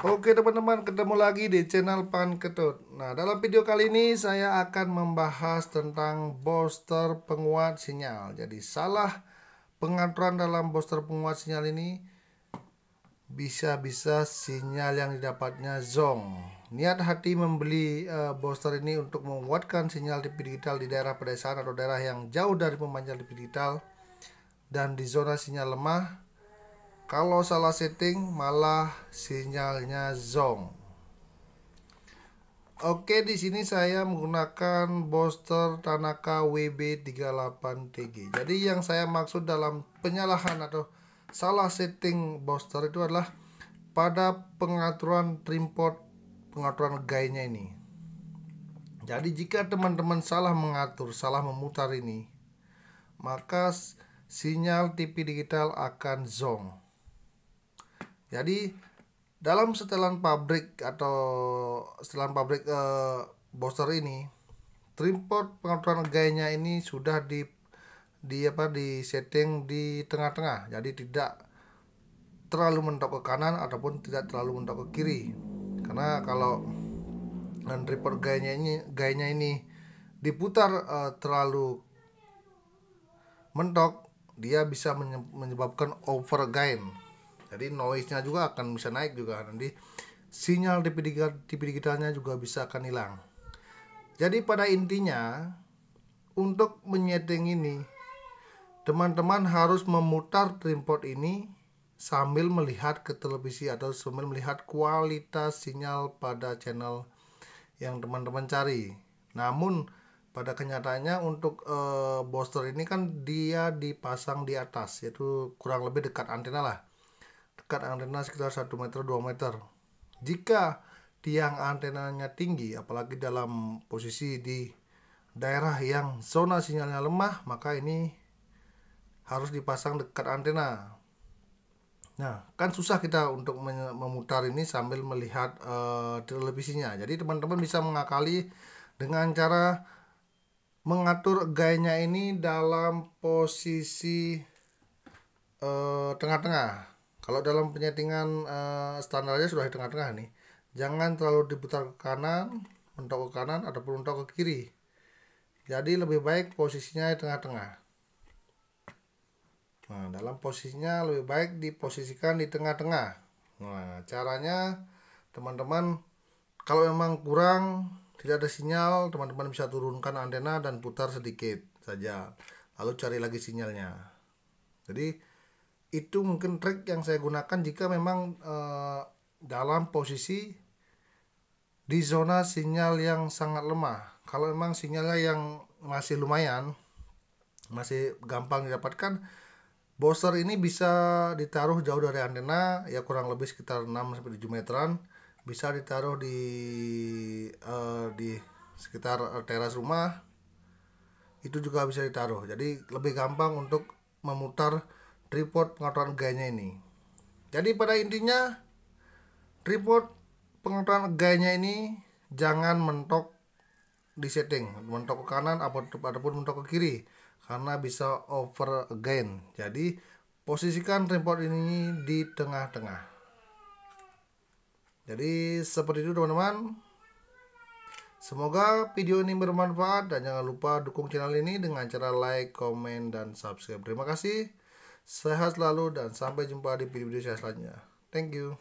Oke teman-teman, ketemu lagi di channel Pan Ketut. Nah, dalam video kali ini saya akan membahas tentang booster penguat sinyal. Jadi salah pengaturan dalam booster penguat sinyal ini bisa-bisa sinyal yang didapatnya zong. Niat hati membeli uh, booster ini untuk menguatkan sinyal TV digital di daerah pedesaan atau daerah yang jauh dari pemancar TV digital dan di zona sinyal lemah kalau salah setting malah sinyalnya zonk. Oke, di sini saya menggunakan booster Tanaka WB38TG. Jadi yang saya maksud dalam penyalahan atau salah setting booster itu adalah pada pengaturan trim port pengaturan gainnya ini. Jadi jika teman-teman salah mengatur, salah memutar ini, maka sinyal TV digital akan zonk. Jadi dalam setelan pabrik atau setelan pabrik e, eh, booster ini, trimport pengaturan gayanya ini sudah di di apa di setting di tengah-tengah. Jadi tidak terlalu mentok ke kanan ataupun tidak terlalu mentok ke kiri. Karena kalau dan report gayanya ini gayanya ini diputar e, terlalu mentok, dia bisa menyebabkan over gain jadi noise-nya juga akan bisa naik juga nanti sinyal TV, digital, TV digitalnya juga bisa akan hilang jadi pada intinya untuk menyeting ini teman-teman harus memutar tripod ini sambil melihat ke televisi atau sambil melihat kualitas sinyal pada channel yang teman-teman cari. Namun pada kenyataannya untuk e, booster ini kan dia dipasang di atas yaitu kurang lebih dekat antena lah dekat antena sekitar 1 meter 2 meter. Jika tiang antenanya tinggi, apalagi dalam posisi di daerah yang zona sinyalnya lemah, maka ini harus dipasang dekat antena. Nah, kan susah kita untuk memutar ini sambil melihat uh, televisinya. Jadi teman-teman bisa mengakali dengan cara mengatur gayanya ini dalam posisi eh, tengah-tengah. Uh, tengah -tengah. Kalau dalam penyetingan uh, eh, standarnya sudah di tengah-tengah nih. Jangan terlalu diputar ke kanan, mentok ke kanan ataupun mentok ke kiri. Jadi lebih baik posisinya di tengah-tengah. Nah, dalam posisinya lebih baik diposisikan di tengah-tengah. Nah, caranya teman-teman kalau memang kurang tidak ada sinyal, teman-teman bisa turunkan antena dan putar sedikit saja. Lalu cari lagi sinyalnya. Jadi itu mungkin trik yang saya gunakan jika memang eh, dalam posisi di zona sinyal yang sangat lemah. Kalau memang sinyalnya yang masih lumayan, masih gampang didapatkan, booster ini bisa ditaruh jauh dari antena, ya kurang lebih sekitar 6 sampai 7 meteran, bisa ditaruh di eh, di sekitar teras rumah. Itu juga bisa ditaruh. Jadi lebih gampang untuk memutar report pengaturan gayanya ini jadi pada intinya report pengaturan gayanya ini jangan mentok di setting mentok ke kanan ataupun mentok ke kiri karena bisa over again. jadi posisikan report ini di tengah-tengah jadi seperti itu teman-teman Semoga video ini bermanfaat dan jangan lupa dukung channel ini dengan cara like, komen, dan subscribe. Terima kasih. Sehat selalu dan sampai jumpa di video-video saya selanjutnya. Thank you.